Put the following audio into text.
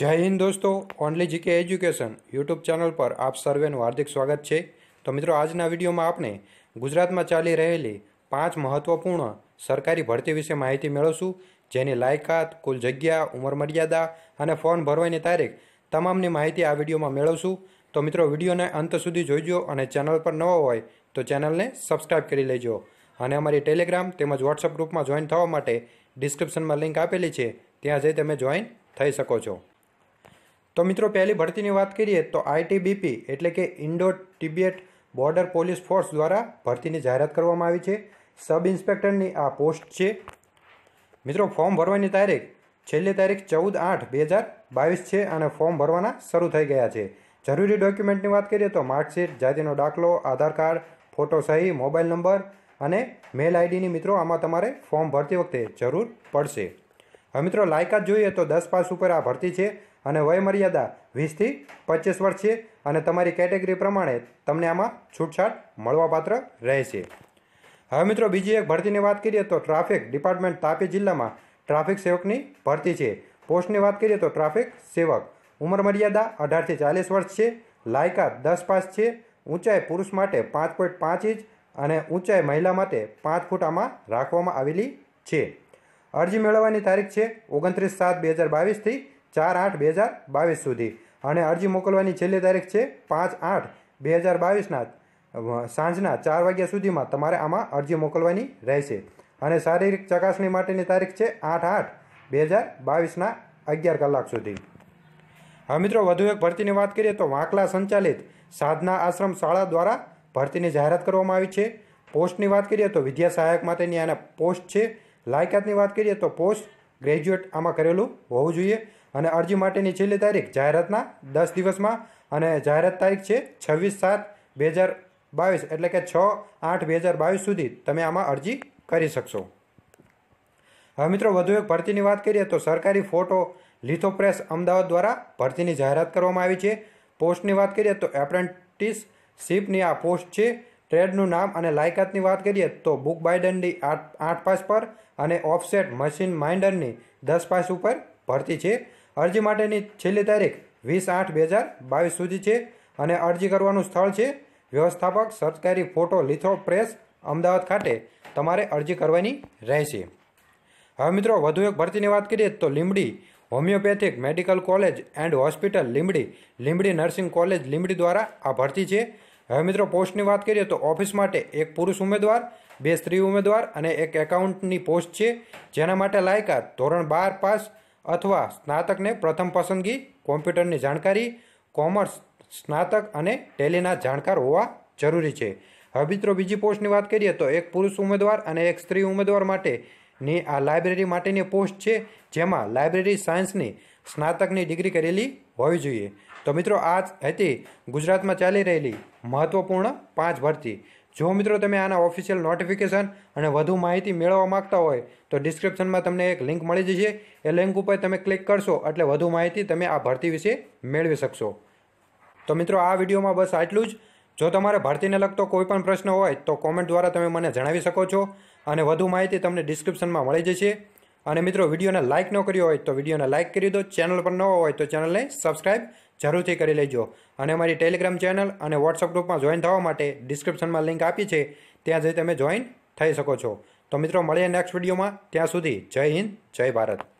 જય હિન્દ દોસ્તો only GK education YouTube channel પર આપ સર્વેનું હાર્દિક સ્વાગત છે તો મિત્રો આજના વિડીયોમાં આપણે ગુજરાતમાં ચાલી રહેલી પાંચ મહત્વપૂર્ણ સરકારી ભરતી વિશે માહિતી મેળવશું જેની લાયકાત કુલ જગ્યા ઉંમર મર્યાદા અને ફોર્મ ભરવાની તારીખ તમામની માહિતી આ વિડીયોમાં મેળવશું તો મિત્રો વિડીયોને અંત સુધી જોઈજો અને ચેનલ પર નવો હોય તો ચેનલને સબસ્ક્રાઇબ કરી લેજો અને અમારી ટેલિગ્રામ તેમજ વોટ્સઅપ ગ્રુપમાં જોઈન થવા માટે ડિસ્ક્રિપ્શનમાં લિંક આપેલી છે ત્યાં જઈ તમે જોઈન થઈ શકો છો તો મિત્રો પહેલી ભરતીની વાત કરીએ તો આઈટીબીપી એટલે કે Indo Tibet border police force દ્વારા ભરતીની જાહેરાત કરવામાં આવી છે સબ ઇન્સ્પેક્ટરની આ પોસ્ટ છે મિત્રો ફોર્મ ભરવાની તારીખ છેલ્લી તારીખ ચૌદ આઠ બે હજાર બાવીસ છે અને ફોર્મ ભરવાના શરૂ થઈ ગયા છે જરૂરી ડોક્યુમેન્ટની વાત કરીએ તો માર્કશીટ જાતિનો દાખલો આધાર કાર્ડ ફોટો સહી મોબાઈલ નંબર અને મેલ આઈડીની મિત્રો આમાં તમારે ફોર્મ ભરતી વખતે જરૂર પડશે હવે મિત્રો લાયકાત જોઈએ તો દસ પાસ ઉપર આ ભરતી છે અને વયમર્યાદા વીસથી પચીસ વર્ષ છે અને તમારી કેટેગરી પ્રમાણે તમને આમાં છૂટછાટ મળવાપાત્ર રહેશે હવે મિત્રો બીજી એક ભરતીની વાત કરીએ તો ટ્રાફિક ડિપાર્ટમેન્ટ તાપી જિલ્લામાં ટ્રાફિક સેવકની ભરતી છે પોસ્ટની વાત કરીએ તો ટ્રાફિક સેવક ઉંમર મર્યાદા અઢારથી ચાલીસ વર્ષ છે લાયકાત દસ પાસ છે ઊંચાઈ પુરુષ માટે પાંચ પોઈન્ટ પાંચ ઇંચ અને ઊંચાઈ મહિલા માટે પાંચ ફૂટ આમાં રાખવામાં આવેલી છે અરજી મેળવવાની તારીખ છે ઓગણત્રીસ સાત બે હજાર બાવીસથી ચાર આઠ બે હજાર બાવીસ સુધી અને અરજી મોકલવાની છેલ્લી તારીખ છે પાંચ આઠ બે હજાર બાવીસના સાંજના ચાર વાગ્યા સુધીમાં તમારે આમાં અરજી મોકલવાની રહેશે અને શારીરિક ચકાસણી માટેની તારીખ છે આઠ આઠ બે હજાર બાવીસના અગિયાર કલાક સુધી હવે મિત્રો વધુ એક ભરતીની વાત કરીએ તો વાંકલા સંચાલિત સાધના આશ્રમ શાળા દ્વારા ભરતીની જાહેરાત કરવામાં આવી છે પોસ્ટની વાત કરીએ તો વિદ્યા સહાયક માટેની આના પોસ્ટ છે લાયકાતની વાત કરીએ તો પોસ્ટ ગ્રેજ્યુએટ આમાં કરેલું હોવું જોઈએ અને અરજી માટેની છેલ્લી તારીખ જાહેરાતના દસ દિવસમાં અને જાહેરાત તારીખ છે છવ્વીસ સાત બે હજાર બાવીસ એટલે કે છ આઠ બે હજાર બાવીસ સુધી તમે આમાં અરજી કરી શકશો હવે મિત્રો વધુ એક ભરતીની વાત કરીએ તો સરકારી ફોટો લિથો પ્રેસ અમદાવાદ દ્વારા ભરતીની જાહેરાત કરવામાં આવી છે પોસ્ટની વાત કરીએ તો એપ્રેન્ટિસ શિપની આ પોસ્ટ છે ટ્રેડનું નામ અને લાયકાતની વાત કરીએ તો બુક બાયડનની આઠ આઠ પાસ પર અને ઓફસેટ મશીન માઇન્ડરની દસ પાસ ઉપર ભરતી છે અરજી માટેની છેલ્લી તારીખ વીસ આઠ બે હજાર બાવીસ સુધી છે અને અરજી કરવાનું સ્થળ છે વ્યવસ્થાપક સરકારી ફોટો લિથો પ્રેસ અમદાવાદ ખાતે તમારે અરજી કરવાની રહેશે હવે મિત્રો વધુ એક ભરતીની વાત કરીએ તો Limbdi homeopathic medical college and hospital Limbdi Limbdi nursing college Limbdi દ્વારા આ ભરતી છે હવે મિત્રો પોસ્ટની વાત કરીએ તો ઓફિસ માટે એક પુરુષ ઉમેદવાર બે સ્ત્રી ઉમેદવાર અને એક એકાઉન્ટની પોસ્ટ છે જેના માટે લાયકાત ધોરણ બાર પાસ અથવા સ્નાતકને પ્રથમ પસંદગી કોમ્પ્યુટરની જાણકારી કોમર્સ સ્નાતક અને ટેલીના જાણકાર હોવા જરૂરી છે હવે મિત્રો બીજી પોસ્ટની વાત કરીએ તો એક પુરુષ ઉમેદવાર અને એક સ્ત્રી ઉમેદવાર માટેની આ લાઇબ્રેરી માટેની પોસ્ટ છે જેમાં લાઇબ્રેરી સાયન્સની સ્નાતકની ડિગ્રી કરેલી હોવી જોઈએ તો મિત્રો આ હતી ગુજરાતમાં ચાલી રહેલી મહત્ત્વપૂર્ણ પાંચ ભરતી જો મિત્રો તમે આના ઓફિશિયલ નોટિફિકેશન અને વધુ માહિતી મેળવવા માગતા હોય તો ડિસ્ક્રિપ્શનમાં તમને એક લિંક મળી જશે એ લિંક ઉપર તમે ક્લિક કરશો એટલે વધુ માહિતી તમે આ ભરતી વિશે મેળવી શકશો તો મિત્રો આ વિડીયોમાં બસ આટલું જ જો તમારે ભરતીને લગતો કોઈપણ પ્રશ્ન હોય તો કોમેન્ટ દ્વારા તમે મને જણાવી શકો છો અને વધુ માહિતી તમને ડિસ્ક્રિપ્શનમાં મળી જશે અને મિત્રો વિડીયોને લાઇક ન કર્યો હોય તો વિડીયોને લાઇક કરી દો ચેનલ પર નવો હોય તો ચેનલને સબસ્ક્રાઇબ જરૂરથી કરી લેજો અને અમારી ટેલિગ્રામ ચેનલ અને વોટ્સઅપ ગ્રુપમાં જોઈન થવા માટે ડિસ્ક્રિપ્શનમાં લિંક આપી છે ત્યાં જઈ તમે જોઈન થઈ શકો છો તો મિત્રો મળીએ નેક્સ્ટ વિડીયોમાં ત્યાં સુધી જય હિન્દ જય ભારત